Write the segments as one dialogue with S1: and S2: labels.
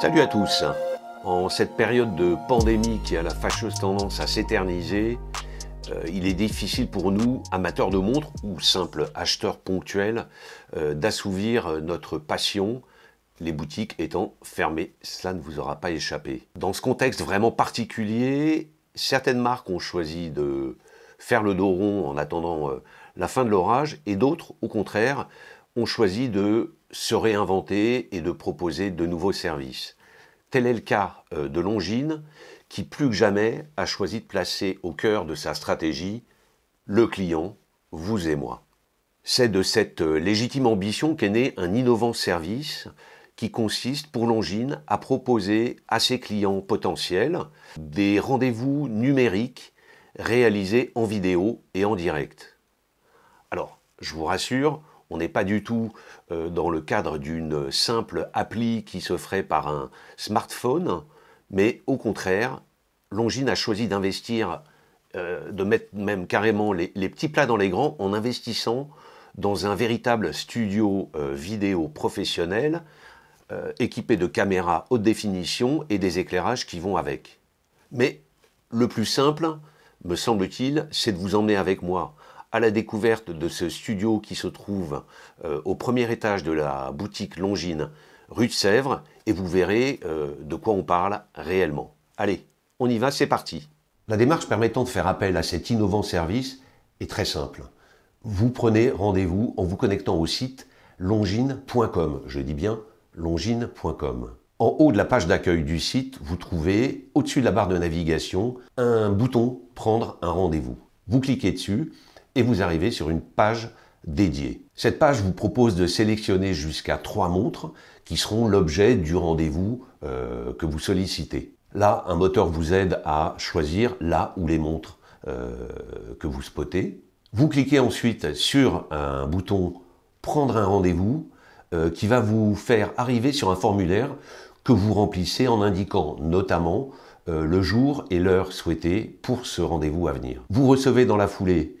S1: Salut à tous. En cette période de pandémie qui a la fâcheuse tendance à s'éterniser, euh, il est difficile pour nous, amateurs de montres ou simples acheteurs ponctuels, euh, d'assouvir notre passion, les boutiques étant fermées. Cela ne vous aura pas échappé. Dans ce contexte vraiment particulier, certaines marques ont choisi de faire le dos rond en attendant euh, la fin de l'orage et d'autres, au contraire, ont choisi de se réinventer et de proposer de nouveaux services. Tel est le cas euh, de longine qui plus que jamais a choisi de placer au cœur de sa stratégie le client, vous et moi. C'est de cette euh, légitime ambition qu'est né un innovant service qui consiste pour longine à proposer à ses clients potentiels des rendez-vous numériques réalisés en vidéo et en direct. Alors, je vous rassure, on n'est pas du tout euh, dans le cadre d'une simple appli qui se ferait par un smartphone, mais au contraire, Longine a choisi d'investir, euh, de mettre même carrément les, petits plats dans les grands en investissant dans un véritable studio euh, vidéo professionnel équipé de caméras haute définition et des éclairages qui vont avec. Mais le plus simple, me semble-t-il, c'est de vous emmener avec moi à la découverte de ce studio qui se trouve euh, au premier étage de la boutique Longine rue de Sèvres et vous verrez euh, de quoi on parle réellement. Allez, on y va, c'est parti. La démarche permettant de faire appel à cet innovant service est très simple. Vous prenez rendez-vous en vous connectant au site longine.com. Je dis bien longine.com. En haut de la page d'accueil du site, vous trouvez, au-dessus de la barre de navigation, un bouton Prendre un rendez-vous. Vous cliquez dessus et vous arrivez sur une page dédiée. Cette page vous propose de sélectionner jusqu'à trois montres qui seront l'objet du rendez-vous euh, que vous sollicitez. Là, un moteur vous aide à choisir là où les montres euh, que vous spottez. Vous cliquez ensuite sur un bouton Prendre un rendez-vous euh, qui va vous faire arriver sur un formulaire que vous remplissez en indiquant notamment le jour et l'heure souhaitée pour ce rendez-vous à venir. Vous recevez dans la foulée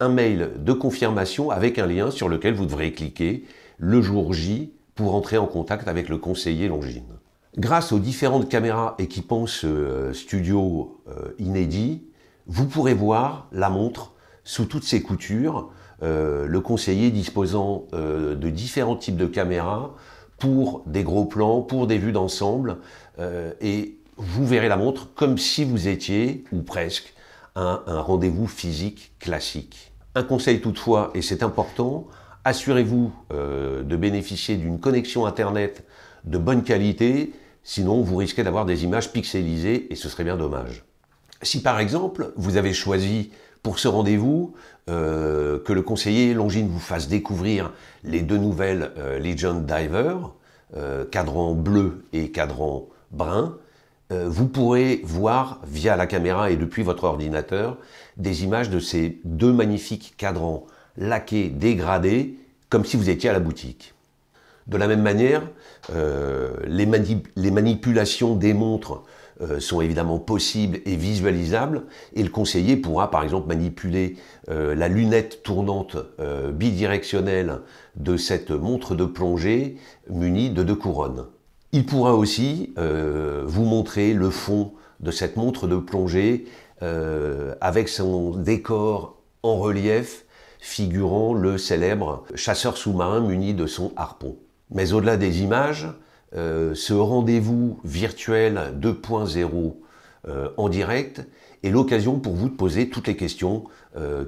S1: un mail de confirmation avec un lien sur lequel vous devrez cliquer le jour J pour entrer en contact avec le conseiller longine. Grâce aux différentes caméras équipant ce euh, studio euh, inédit, vous pourrez voir la montre sous toutes ses coutures, euh, le conseiller disposant de différents types de caméras pour des gros plans, pour des vues d'ensemble, et vous verrez la montre comme si vous étiez, ou presque, un rendez-vous physique classique. Un conseil toutefois, et c'est important, assurez-vous euh, de bénéficier d'une connexion Internet de bonne qualité, sinon vous risquez d'avoir des images pixelisées et ce serait bien dommage. Si par exemple vous avez choisi pour ce rendez-vous euh, que le conseiller Longine vous fasse découvrir les deux nouvelles Legend euh, Legion Diver, cadran bleu et cadran brun, euh, vous pourrez voir via la caméra et depuis votre ordinateur des images de ces deux magnifiques cadrans laqués, dégradés, comme si vous étiez à la boutique. De la même manière, euh, les, manipulations des montres euh, sont évidemment possibles et visualisables, et le conseiller pourra par exemple manipuler la lunette tournante bidirectionnelle de cette montre de plongée munie de deux couronnes. Il pourra aussi euh, vous montrer le fond de cette montre de plongée euh, avec son décor en relief figurant le célèbre chasseur sous-marin muni de son harpon. Mais au-delà des images, euh, ce rendez-vous virtuel 2.0 en direct est l'occasion pour vous de poser toutes les questions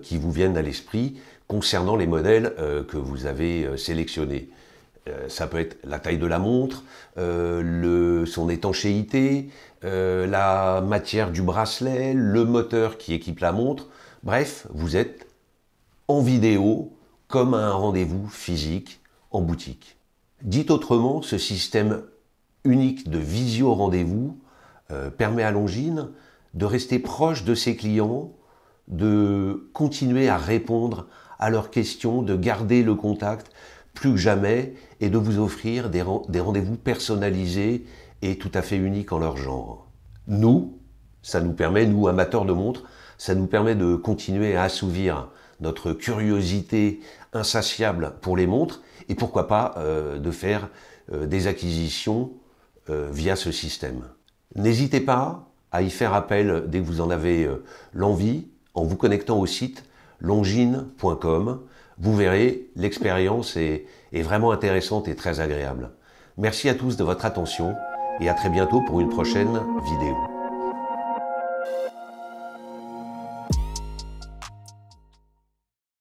S1: qui vous viennent à l'esprit concernant les modèles que vous avez sélectionnés. Euh, ça peut être la taille de la montre, euh, son étanchéité, euh, la matière du bracelet, le moteur qui équipe la montre. Bref, vous êtes en vidéo comme à un rendez-vous physique en boutique. Dit autrement, ce système unique de visio-rendez-vous permet à Longines de rester proche de ses clients, de continuer à répondre à leurs questions, de garder le contact, plus que jamais et de vous offrir des, rendez-vous personnalisés et tout à fait uniques en leur genre. Nous, ça nous permet, nous amateurs de montres, ça nous permet de continuer à assouvir notre curiosité insatiable pour les montres et pourquoi pas euh, de faire euh, des acquisitions euh, via ce système. N'hésitez pas à y faire appel dès que vous en avez l'envie en vous connectant au site longine.com vous verrez, l'expérience est, vraiment intéressante et très agréable. Merci à tous de votre attention et à très bientôt pour une prochaine vidéo.